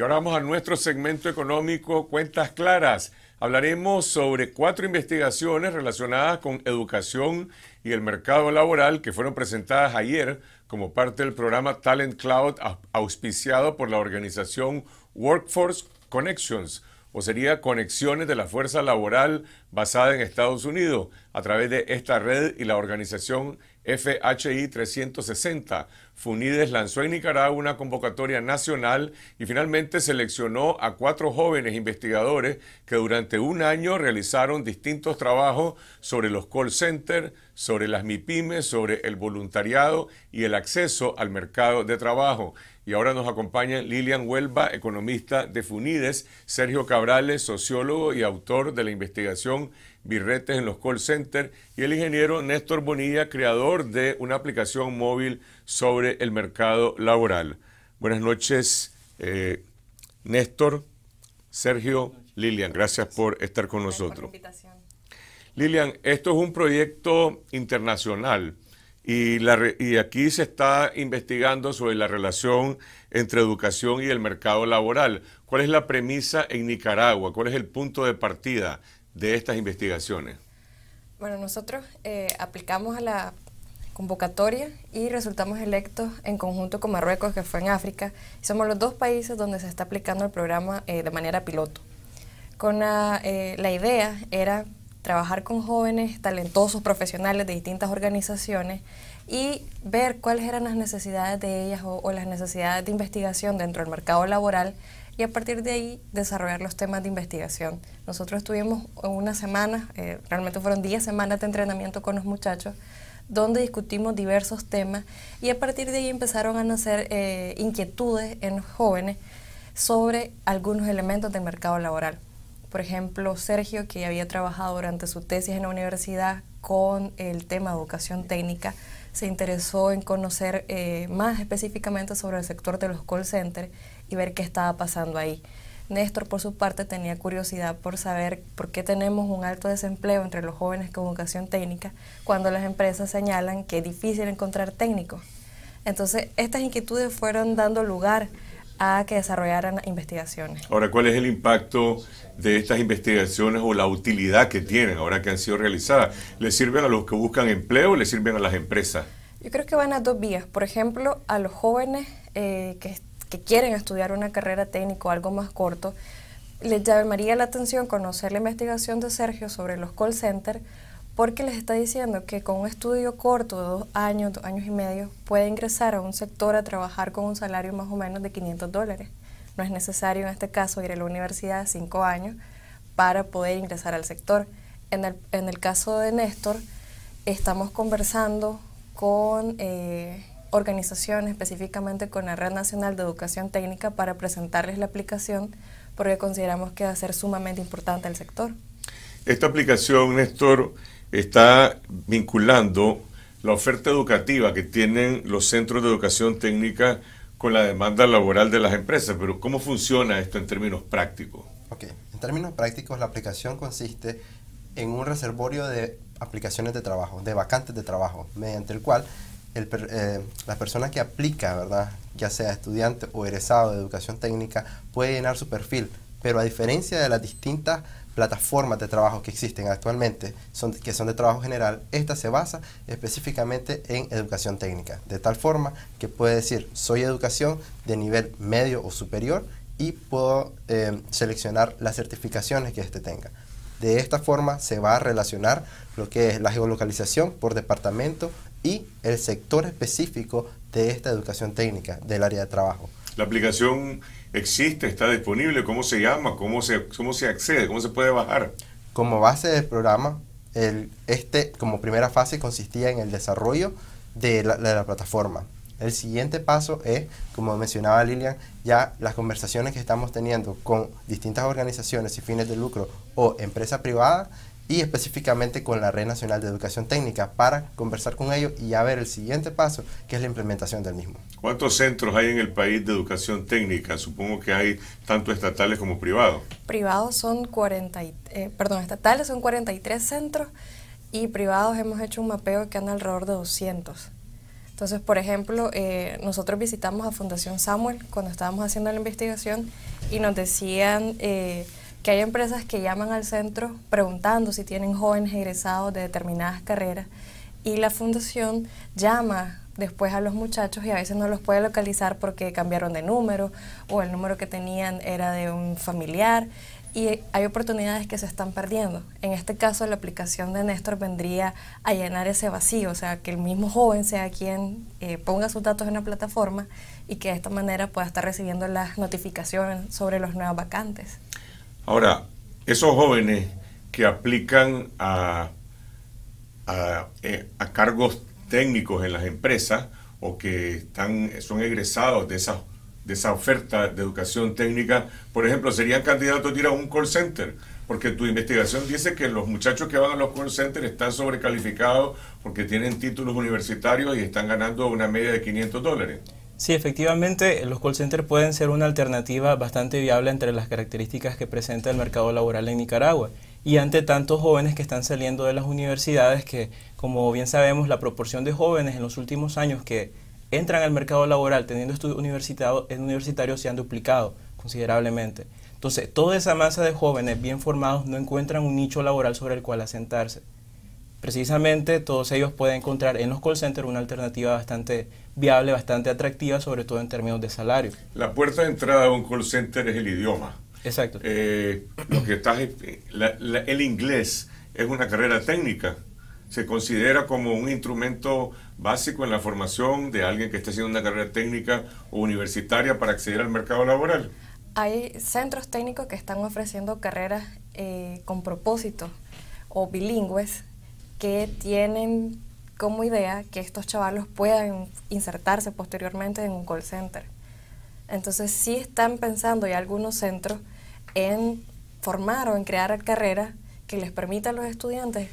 Y ahora vamos a nuestro segmento económico Cuentas Claras. Hablaremos sobre cuatro investigaciones relacionadas con educación y el mercado laboral que fueron presentadas ayer como parte del programa Talent Cloud auspiciado por la organización Workforce Connections o sería Conexiones de la Fuerza Laboral basada en Estados Unidos a través de esta red y la organización FHI 360. Funides lanzó en Nicaragua una convocatoria nacional y finalmente seleccionó a cuatro jóvenes investigadores que durante un año realizaron distintos trabajos sobre los call centers, sobre las MIPIMES, sobre el voluntariado y el acceso al mercado de trabajo. Y ahora nos acompañan Lilian Huelva, economista de Funides, Sergio Cabrales, sociólogo y autor de la investigación birretes en los call centers, y el ingeniero Néstor Bonilla, creador de una aplicación móvil sobre el mercado laboral. Buenas noches, eh, Néstor, Sergio, Lilian, gracias por estar con nosotros. Lilian, esto es un proyecto internacional. y, aquí se está investigando sobre la relación entre educación y el mercado laboral. ¿Cuál es la premisa en Nicaragua? ¿Cuál es el punto de partida de estas investigaciones? Bueno, nosotros eh, aplicamos a la convocatoria y resultamos electos en conjunto con Marruecos, que fue en África. Somos los dos países donde se está aplicando el programa eh, de manera piloto. Con eh, la, idea era trabajar con jóvenes talentosos, profesionales de distintas organizaciones y ver cuáles eran las necesidades de ellas o, o, las necesidades de investigación dentro del mercado laboral y a partir de ahí desarrollar los temas de investigación. Nosotros tuvimos una semana, eh, realmente fueron 10 semanas de entrenamiento con los muchachos, donde discutimos diversos temas y a partir de ahí empezaron a nacer eh, inquietudes en los jóvenes sobre algunos elementos del mercado laboral. Por ejemplo, Sergio, que había trabajado durante su tesis en la universidad con el tema de educación técnica, se interesó en conocer eh, más específicamente sobre el sector de los call centers y ver qué estaba pasando ahí. Néstor, por su parte, tenía curiosidad por saber por qué tenemos un alto desempleo entre los jóvenes con vocación técnica cuando las empresas señalan que es difícil encontrar técnicos. Entonces, estas inquietudes fueron dando lugar a que desarrollaran investigaciones. Ahora, ¿cuál es el impacto de estas investigaciones o la utilidad que tienen ahora que han sido realizadas? ¿Les sirven a los que buscan empleo o les sirven a las empresas? Yo creo que van a dos vías. Por ejemplo, a los jóvenes eh, que están que quieren estudiar una carrera técnica o algo más corto, les llamaría la atención conocer la investigación de Sergio sobre los call centers porque les está diciendo que con un estudio corto de dos años, dos años y medio, puede ingresar a un sector a trabajar con un salario más o menos de 500 dólares. No es necesario en este caso ir a la universidad cinco años para poder ingresar al sector. En el, caso de Néstor, estamos conversando con eh, organización, específicamente con la Red Nacional de Educación Técnica, para presentarles la aplicación, porque consideramos que va a ser sumamente importante el sector. Esta aplicación, Néstor, está vinculando la oferta educativa que tienen los centros de educación técnica con la demanda laboral de las empresas, pero ¿cómo funciona esto en términos prácticos? Ok, en términos prácticos la aplicación consiste en un reservorio de aplicaciones de trabajo, de vacantes de trabajo, mediante el cual el, eh, la persona que aplica, ¿verdad? ya sea estudiante o egresado de educación técnica, puede llenar su perfil, pero a diferencia de las distintas plataformas de trabajo que existen actualmente, que son de trabajo general, esta se basa específicamente en educación técnica, de tal forma que puede decir, soy educación de nivel medio o superior y puedo eh, seleccionar las certificaciones que éste tenga. De esta forma se va a relacionar lo que es la geolocalización por departamento y el sector específico de esta educación técnica del área de trabajo. La aplicación existe, está disponible, ¿cómo se llama? ¿Cómo se, accede? ¿Cómo se puede bajar? Como base del programa, este como primera fase consistía en el desarrollo de la plataforma. El siguiente paso es, como mencionaba Lilian, ya las conversaciones que estamos teniendo con distintas organizaciones y fines de lucro o empresas privadas y específicamente con la Red Nacional de Educación Técnica para conversar con ellos y ya ver el siguiente paso, que es la implementación del mismo. ¿Cuántos centros hay en el país de educación técnica? Supongo que hay tanto estatales como privados. Privados son 40, eh, perdón, estatales son 43 centros y privados hemos hecho un mapeo que anda alrededor de 200. Entonces, por ejemplo, eh, nosotros visitamos a Fundación Samuel cuando estábamos haciendo la investigación y nos decían eh, que hay empresas que llaman al centro preguntando si tienen jóvenes egresados de determinadas carreras y la fundación llama después a los muchachos y a veces no los puede localizar porque cambiaron de número o el número que tenían era de un familiar y hay oportunidades que se están perdiendo. En este caso, la aplicación de Néstor vendría a llenar ese vacío, o sea, que el mismo joven sea quien eh, ponga sus datos en la plataforma y que de esta manera pueda estar recibiendo las notificaciones sobre los nuevos vacantes. Ahora, esos jóvenes que aplican a, a, eh, a cargos técnicos en las empresas o que están, son egresados de esas de esa oferta de educación técnica, por ejemplo, serían candidatos a ir a un call center, porque tu investigación dice que los muchachos que van a los call centers están sobrecalificados porque tienen títulos universitarios y están ganando una media de 500 dólares. Sí, efectivamente, los call centers pueden ser una alternativa bastante viable entre las características que presenta el mercado laboral en Nicaragua y ante tantos jóvenes que están saliendo de las universidades que, como bien sabemos, la proporción de jóvenes en los últimos años que entran al mercado laboral teniendo estudios eh, universitarios se han duplicado considerablemente. Entonces, toda esa masa de jóvenes bien formados no encuentran un nicho laboral sobre el cual asentarse. Precisamente todos ellos pueden encontrar en los call centers una alternativa bastante viable, bastante atractiva, sobre todo en términos de salario. La puerta de entrada a un call center es el idioma. Exacto. Eh, que eh, el inglés es una carrera técnica se considera como un instrumento básico en la formación de alguien que esté haciendo una carrera técnica o universitaria para acceder al mercado laboral? Hay centros técnicos que están ofreciendo carreras eh, con propósito o bilingües que tienen como idea que estos chavalos puedan insertarse posteriormente en un call center. Entonces sí están pensando y algunos centros en formar o en crear carreras que les permita a los estudiantes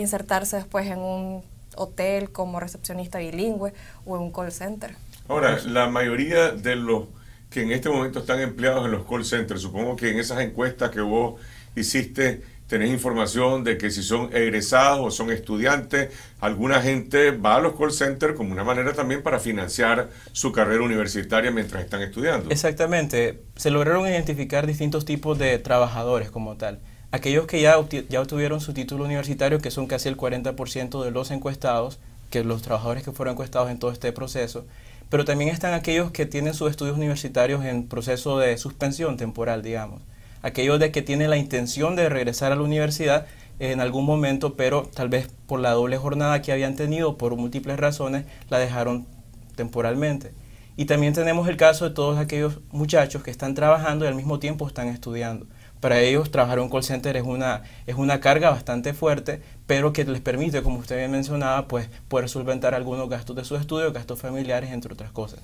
insertarse después en un hotel como recepcionista bilingüe o en un call center. Ahora, la mayoría de los que en este momento están empleados en los call centers, supongo que en esas encuestas que vos hiciste tenés información de que si son egresados o son estudiantes, alguna gente va a los call centers como una manera también para financiar su carrera universitaria mientras están estudiando. Exactamente, se lograron identificar distintos tipos de trabajadores como tal aquellos que ya, ya obtuvieron su título universitario, que son casi el 40% de los encuestados, que los trabajadores que fueron encuestados en todo este proceso, pero también están aquellos que tienen sus estudios universitarios en proceso de suspensión temporal, digamos, aquellos de que tienen la intención de regresar a la universidad en algún momento, pero tal vez por la doble jornada que habían tenido, por múltiples razones, la dejaron temporalmente. Y también tenemos el caso de todos aquellos muchachos que están trabajando y al mismo tiempo están estudiando. Para ellos trabajar en un call center es una, es una carga bastante fuerte, pero que les permite, como usted bien mencionaba, pues poder solventar algunos gastos de su estudios, gastos familiares, entre otras cosas.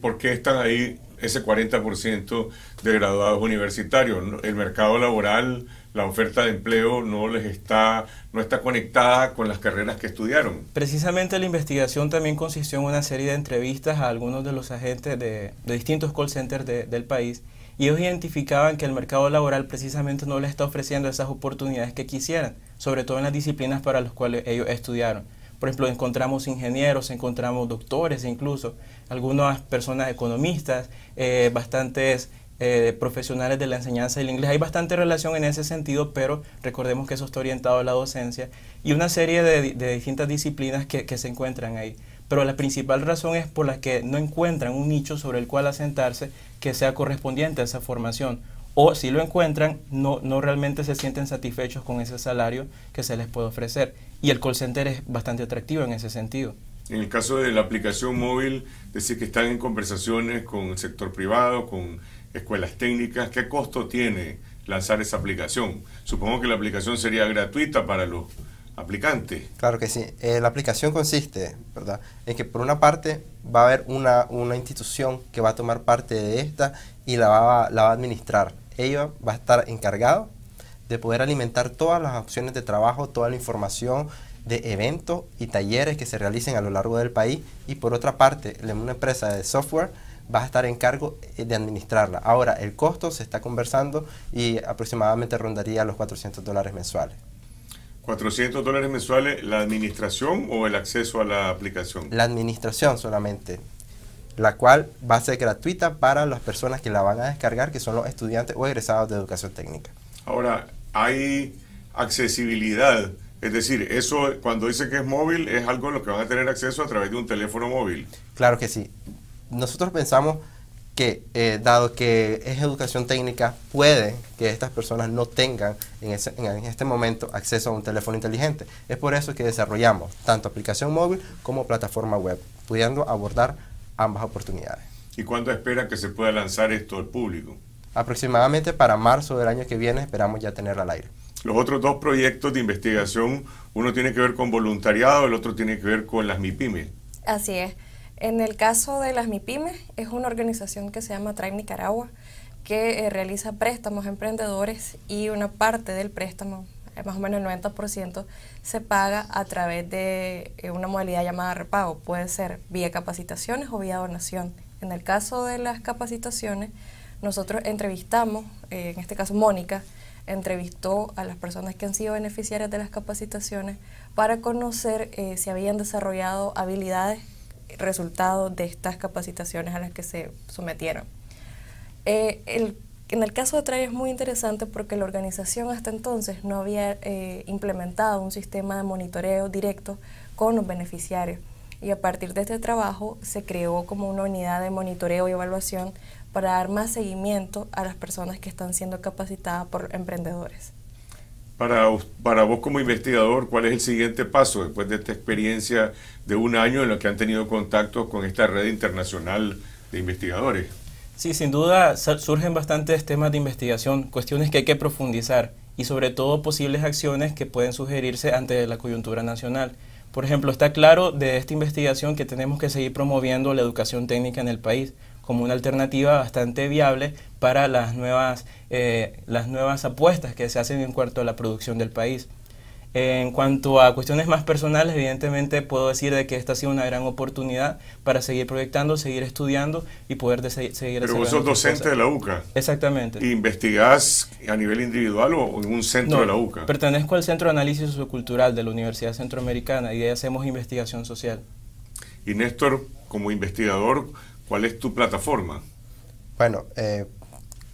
¿Por qué están ahí ese 40% de graduados universitarios? El mercado laboral, la oferta de empleo no les está, no está conectada con las carreras que estudiaron. Precisamente la investigación también consistió en una serie de entrevistas a algunos de los agentes de, de distintos call centers del país y ellos identificaban que el mercado laboral precisamente no les está ofreciendo esas oportunidades que quisieran, sobre todo en las disciplinas para las cuales ellos estudiaron. Por ejemplo, encontramos ingenieros, encontramos doctores incluso, algunas personas economistas, eh, bastantes eh, profesionales de la enseñanza del inglés. Hay bastante relación en ese sentido, pero recordemos que eso está orientado a la docencia y una serie de, distintas disciplinas que se encuentran ahí pero la principal razón es por la que no encuentran un nicho sobre el cual asentarse que sea correspondiente a esa formación. O si lo encuentran, no, realmente se sienten satisfechos con ese salario que se les puede ofrecer. Y el call center es bastante atractivo en ese sentido. En el caso de la aplicación móvil, decir que están en conversaciones con el sector privado, con escuelas técnicas, ¿qué costo tiene lanzar esa aplicación? Supongo que la aplicación sería gratuita para los aplicante. Claro que sí. Eh, la aplicación consiste, en que por una parte va a haber una, una institución que va a tomar parte de esta y la va, la va a administrar. Ella va a estar encargado de poder alimentar todas las opciones de trabajo, toda la información de eventos y talleres que se realicen a lo largo del país y por otra parte, una empresa de software va a estar en cargo eh, de administrarla. Ahora, el costo se está conversando y aproximadamente rondaría los 400 dólares mensuales. ¿400 dólares mensuales la administración o el acceso a la aplicación? La administración solamente, la cual va a ser gratuita para las personas que la van a descargar, que son los estudiantes o egresados de educación técnica. Ahora, hay accesibilidad, es decir, eso cuando dice que es móvil es algo a lo que van a tener acceso a través de un teléfono móvil. Claro que sí. Nosotros pensamos que eh, dado que es educación técnica, puede que estas personas no tengan en, este momento acceso a un teléfono inteligente. Es por eso que desarrollamos tanto aplicación móvil como plataforma web, pudiendo abordar ambas oportunidades. ¿Y cuándo espera que se pueda lanzar esto al público? Aproximadamente para marzo del año que viene esperamos ya tenerla al aire. Los otros dos proyectos de investigación, uno tiene que ver con voluntariado, el otro tiene que ver con las MIPYME. Así es. En el caso de las MIPIMES, es una organización que se llama Trae Nicaragua, que eh, realiza préstamos a emprendedores y una parte del préstamo, eh, más o menos el 90%, se paga a través de eh, una modalidad llamada repago. Puede ser vía capacitaciones o vía donación. En el caso de las capacitaciones, nosotros entrevistamos, en este caso Mónica, entrevistó a las personas que han sido beneficiarias de las capacitaciones para conocer si habían desarrollado habilidades resultado de estas capacitaciones a las que se sometieron. Eh, en el caso de Trae es muy interesante porque la organización hasta entonces no había eh, implementado un sistema de monitoreo directo con los beneficiarios y a partir de este trabajo se creó como una unidad de monitoreo y evaluación para dar más seguimiento a las personas que están siendo capacitadas por emprendedores. Para, vos como investigador, ¿cuál es el siguiente paso después de esta experiencia de un año en la que han tenido contacto con esta red internacional de investigadores? Sí, sin duda surgen bastantes temas de investigación, cuestiones que hay que profundizar y sobre todo posibles acciones que pueden sugerirse ante la coyuntura nacional. Por ejemplo, está claro de esta investigación que tenemos que seguir promoviendo la educación técnica en el país, como una alternativa bastante viable para las nuevas, eh, las nuevas apuestas que se hacen en cuanto a la producción del país. En cuanto a cuestiones más personales, evidentemente puedo decir de que esta ha sido una gran oportunidad para seguir proyectando, seguir estudiando y poder seguir... Pero vos sos docente de la UCA. Exactamente. ¿Investigás a nivel individual o en un centro de la UCA? Pertenezco al Centro de Análisis Sociocultural de la Universidad Centroamericana y ahí hacemos investigación social. Y Néstor, como investigador, ¿Cuál es tu plataforma? Bueno, eh,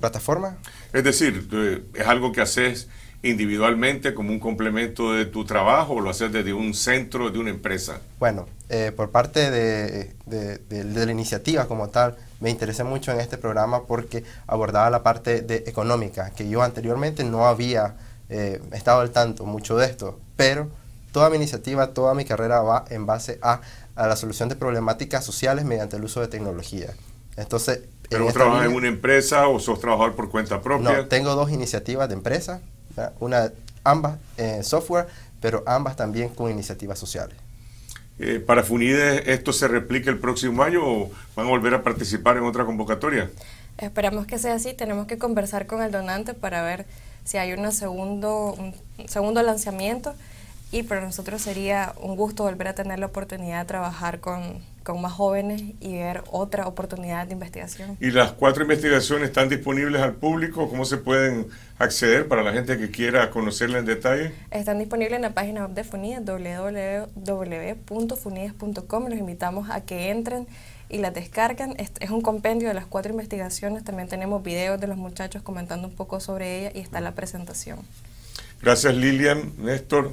plataforma. Es decir, eh, es algo que haces individualmente como un complemento de tu trabajo o lo haces desde un centro, de una empresa? Bueno, eh, por parte de, la iniciativa como tal, me interesé mucho en este programa porque abordaba la parte de económica, que yo anteriormente no había estado al tanto mucho de esto, pero toda mi iniciativa, toda mi carrera va en base a a la solución de problemáticas sociales mediante el uso de tecnología. Entonces, ¿Pero trabajas en una empresa o sos trabajador por cuenta propia? No, tengo dos iniciativas de empresa, una, ambas eh, software, pero ambas también con iniciativas sociales. Eh, ¿Para Funides esto se replica el próximo año o van a volver a participar en otra convocatoria? Esperamos que sea así, tenemos que conversar con el donante para ver si hay segundo, un segundo lanzamiento y para nosotros sería un gusto volver a tener la oportunidad de trabajar con, con, más jóvenes y ver otra oportunidad de investigación. ¿Y las cuatro investigaciones están disponibles al público? ¿Cómo se pueden acceder para la gente que quiera conocerla en detalle? Están disponibles en la página web de FUNIDES, www.funides.com. Los invitamos a que entren y las descargan. es un compendio de las cuatro investigaciones. También tenemos videos de los muchachos comentando un poco sobre ella y está la presentación. Gracias Lilian, Néstor.